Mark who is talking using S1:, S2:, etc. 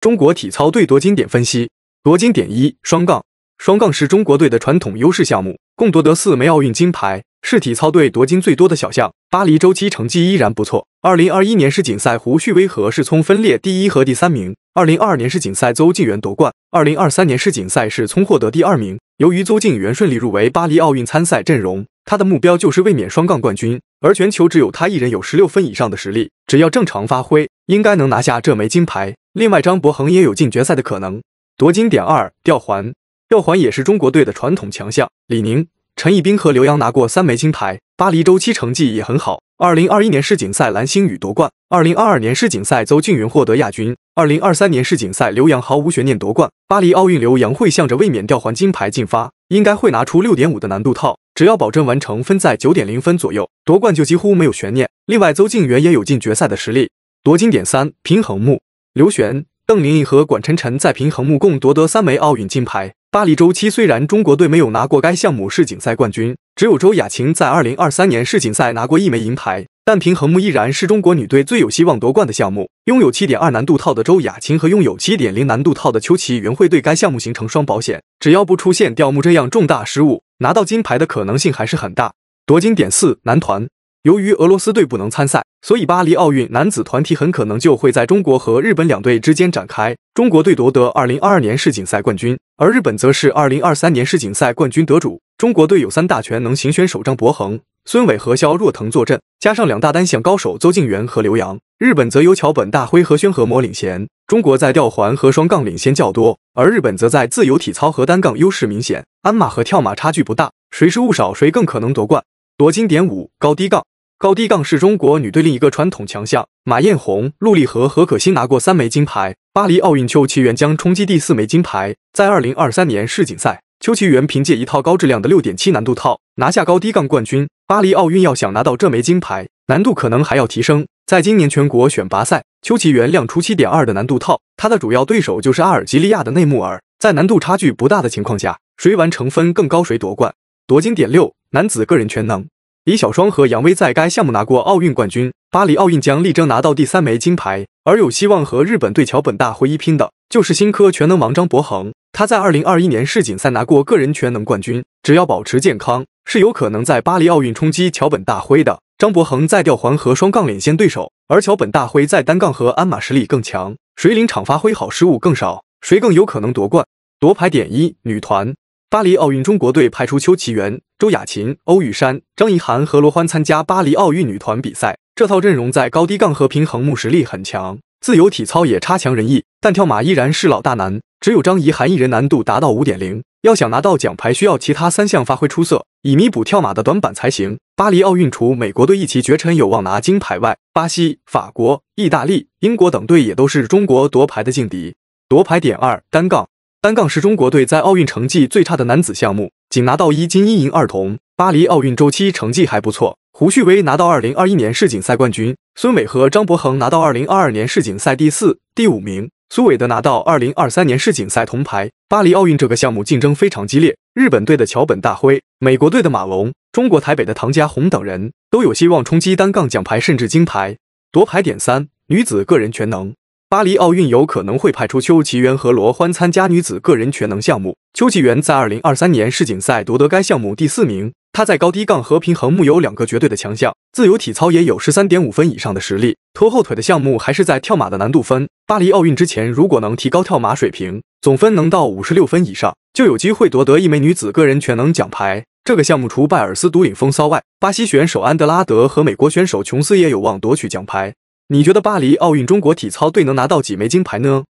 S1: 中国体操队夺金点分析：夺金点一，双杠。双杠是中国队的传统优势项目，共夺得四枚奥运金牌，是体操队夺金最多的小项。巴黎周期成绩依然不错。2021年世锦赛，胡旭威和世聪分列第一和第三名。2022年世锦赛，邹敬圆夺冠。2023年世锦赛，世聪获得第二名。由于邹敬圆顺利入围巴黎奥运参赛阵容，他的目标就是卫冕双杠冠军。而全球只有他一人有十六分以上的实力，只要正常发挥，应该能拿下这枚金牌。另外，张博恒也有进决赛的可能。夺金点二：吊环，吊环也是中国队的传统强项。李宁、陈一冰和刘洋拿过三枚金牌，巴黎周期成绩也很好。2021年世锦赛，蓝星宇夺冠；2022年世锦赛，邹敬云获得亚军；2023年世锦赛，刘洋毫无悬念夺冠。巴黎奥运，刘洋会向着卫冕吊环金牌进发，应该会拿出6.5的难度套，只要保证完成分在9.0分左右，夺冠就几乎没有悬念。另外，邹敬圆也有进决赛的实力。夺金点三：平衡木。刘璇、邓宁宁和管晨晨在平衡木共夺得三枚奥运金牌。巴黎周期虽然中国队没有拿过该项目世锦赛冠军，只有周雅琴在二零二三年世锦赛拿过一枚银牌，但平衡木依然是中国女队最有希望夺冠的项目。拥有七点二难度套的周雅琴和拥有七点零难度套的邱祺云会对该项目形成双保险，只要不出现掉木这样重大失误，拿到金牌的可能性还是很大。夺金点四男团。由于俄罗斯队不能参赛，所以巴黎奥运男子团体很可能就会在中国和日本两队之间展开。中国队夺得二零二二年世锦赛冠军，而日本则是二零二三年世锦赛冠军得主。中国队有三大全能型选手张博恒、孙伟和肖若腾坐镇，加上两大单项高手邹敬园和刘洋；日本则由桥本大辉和宣和模领衔。中国在吊环和双杠领先较多，而日本则在自由体操和单杠优势明显。鞍马和跳马差距不大，谁失误少，谁更可能夺冠。夺金点五高低杠。高低杠是中国女队另一个传统强项，马艳红、陆丽和何可欣拿过三枚金牌。巴黎奥运，邱奇缘将冲击第四枚金牌。在二零二三年世锦赛，邱奇缘凭借一套高质量的六点七难度套拿下高低杠冠军。巴黎奥运要想拿到这枚金牌，难度可能还要提升。在今年全国选拔赛，邱奇缘亮出七点二的难度套，他的主要对手就是阿尔及利亚的内穆尔。在难度差距不大的情况下，谁完成分更高，谁夺冠。夺金点六，男子个人全能。李小双和杨威在该项目拿过奥运冠军，巴黎奥运将力争拿到第三枚金牌。而有希望和日本队桥本大辉一拼的就是新科全能王张博恒，他在二零二一年世锦赛拿过个人全能冠军，只要保持健康，是有可能在巴黎奥运冲击桥本大辉的。张博恒在吊环和双杠领先对手，而桥本大辉在单杠和鞍马实力更强，谁领场发挥好，失误更少，谁更有可能夺冠。夺牌点一：女团。巴黎奥运，中国队派出邱祺缘、周雅琴、欧宇珊、张怡涵和罗欢参加巴黎奥运女团比赛。这套阵容在高低杠和平衡木实力很强，自由体操也差强人意，但跳马依然是老大难。只有张怡涵一人难度达到五点零，要想拿到奖牌，需要其他三项发挥出色，以弥补跳马的短板才行。巴黎奥运除美国队一骑绝尘有望拿金牌外，巴西、法国、意大利、英国等队也都是中国夺牌的劲敌。夺牌点二单杠。单杠是中国队在奥运成绩最差的男子项目，仅拿到一金一银二铜。巴黎奥运周期成绩还不错，胡旭威拿到2021年世锦赛冠军，孙伟和张博恒拿到2022年世锦赛第四、第五名，苏伟德拿到2023年世锦赛铜牌。巴黎奥运这个项目竞争非常激烈，日本队的桥本大辉、美国队的马龙、中国台北的唐家红等人都有希望冲击单杠奖牌甚至金牌。夺牌点三，女子个人全能。巴黎奥运有可能会派出邱吉源和罗欢参加女子个人全能项目。邱吉源在2023年世锦赛夺得该项目第四名。他在高低杠和平衡木有两个绝对的强项，自由体操也有13.5分以上的实力。拖后腿的项目还是在跳马的难度分。巴黎奥运之前，如果能提高跳马水平，总分能到56分以上，就有机会夺得一枚女子个人全能奖牌。这个项目除拜尔斯独领风骚外，巴西选手安德拉德和美国选手琼斯也有望夺取奖牌。你觉得巴黎奥运中国体操队能拿到几枚金牌呢？